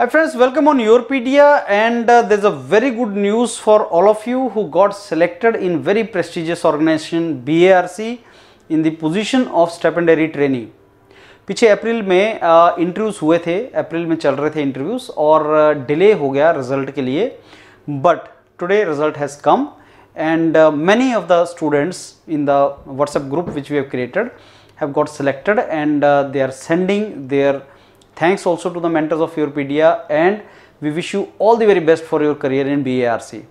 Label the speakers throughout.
Speaker 1: Hi friends, welcome on Europedia and uh, there's a very good news for all of you who got selected in very prestigious organization BARC in the position of स्टेपेंडरी trainee. पीछे अप्रैल में interviews uh, हुए थे अप्रैल में चल रहे थे interviews और delay uh, हो गया रिजल्ट के लिए but today result has come and uh, many of the students in the WhatsApp group which we have created have got selected and they are sending their Thanks also to the mentors of Europedia and we wish you all the very best for your career in BARC.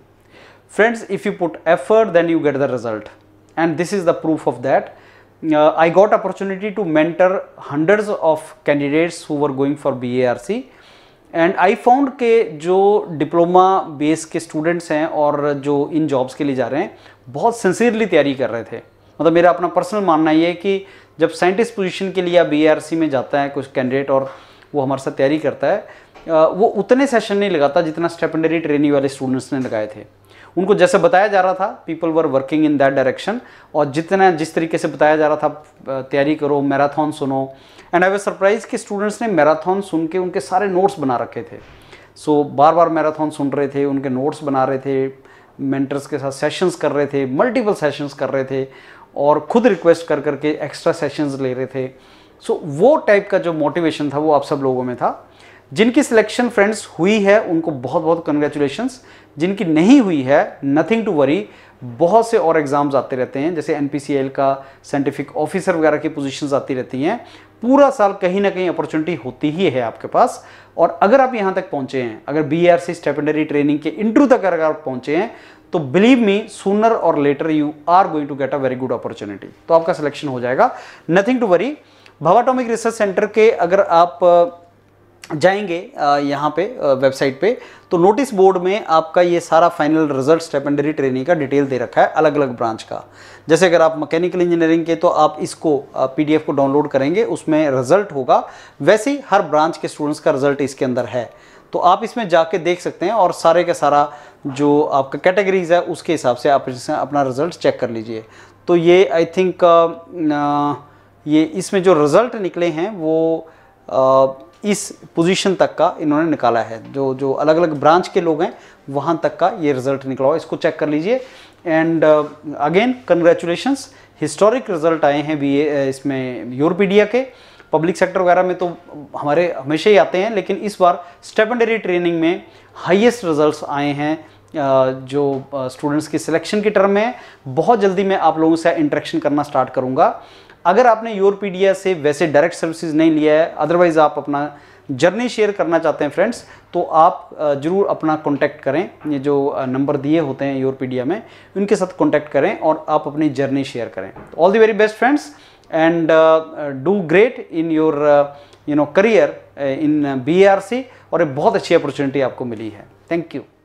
Speaker 1: Friends, if you put effort then you get the result and this is the proof of that. Uh, I got opportunity to mentor hundreds of candidates who were going for BARC and I found के जो diploma base के students हैं और जो इन jobs के लिए जा रहे हैं बहुत सिंसियरली तैयारी कर रहे थे मतलब मेरा अपना पर्सनल मानना ये है कि जब साइंटिस्ट पोजीशन के लिए या बी में जाता है कुछ कैंडिडेट और वो हमारे साथ तैयारी करता है वो उतने सेशन नहीं लगाता जितना स्टेपेंडरी ट्रेनिंग वाले स्टूडेंट्स ने लगाए थे उनको जैसे बताया जा रहा था people were working in that direction और जितना जिस तरीके से बताया जा रहा था तैयारी करो मैराथन सुनो एंड आई वे सरप्राइज कि स्टूडेंट्स ने मैराथन सुन के उनके सारे नोट्स बना रखे थे सो so, बार बार मैराथन सुन रहे थे उनके नोट्स बना रहे थे मेंटर्स के साथ सेशंस कर रहे थे मल्टीपल सेशंस कर रहे थे और खुद रिक्वेस्ट कर करके एक्स्ट्रा सेशंस ले रहे थे सो so, वो टाइप का जो मोटिवेशन था वो आप सब लोगों में था जिनकी सिलेक्शन फ्रेंड्स हुई है उनको बहुत बहुत कंग्रेचुलेशन जिनकी नहीं हुई है नथिंग टू वरी बहुत से और एग्ज़ाम्स आते रहते हैं जैसे एन का साइंटिफिक ऑफिसर वगैरह की पोजिशन आती रहती हैं पूरा साल कहीं ना कहीं अपॉर्चुनिटी होती ही है आपके पास और अगर आप यहां तक पहुंचे हैं अगर B R C stipendiary training के इंटरव्यू तक अगर आप पहुंचे हैं तो believe me sooner or later you are going to get a very good opportunity तो आपका सिलेक्शन हो जाएगा nothing to worry Bhabha Atomic Research Centre के अगर आप जाएंगे यहाँ पे वेबसाइट पे तो नोटिस बोर्ड में आपका ये सारा फाइनल रिजल्ट स्टेपेंडरी ट्रेनिंग का डिटेल दे रखा है अलग अलग ब्रांच का जैसे अगर आप मैकेनिकल इंजीनियरिंग के तो आप इसको पीडीएफ को डाउनलोड करेंगे उसमें रिजल्ट होगा वैसे ही हर ब्रांच के स्टूडेंट्स का रिजल्ट इसके अंदर है तो आप इसमें जाके देख सकते हैं और सारे का सारा जो आपका कैटेगरीज है उसके हिसाब से आप अपना रिजल्ट चेक कर लीजिए तो ये आई थिंक ये इसमें जो रिज़ल्ट निकले हैं वो आ, इस पोजीशन तक का इन्होंने निकाला है जो जो अलग अलग ब्रांच के लोग हैं वहाँ तक का ये रिज़ल्ट निकला हुआ इसको चेक कर लीजिए and again congratulations historic result आए हैं बी इसमें यूरोपीडिया के पब्लिक सेक्टर वगैरह में तो हमारे हमेशा ही आते हैं लेकिन इस बार स्टेपेंडरी ट्रेनिंग में हाइएस्ट रिज़ल्ट आए हैं जो स्टूडेंट्स की सिलेक्शन की टर्म में बहुत जल्दी मैं आप लोगों से इंटरेक्शन करना स्टार्ट करूँगा अगर आपने योर पीडिया से वैसे डायरेक्ट सर्विसेज नहीं लिया है अदरवाइज़ आप अपना जर्नी शेयर करना चाहते हैं फ्रेंड्स तो आप ज़रूर अपना कांटेक्ट करें ये जो नंबर दिए होते हैं योर पीडिया में उनके साथ कांटेक्ट करें और आप अपनी जर्नी शेयर करें all the very best friends and do great in your you know career in B और एक बहुत अच्छी अपॉर्चुनिटी आपको मिली है थैंक यू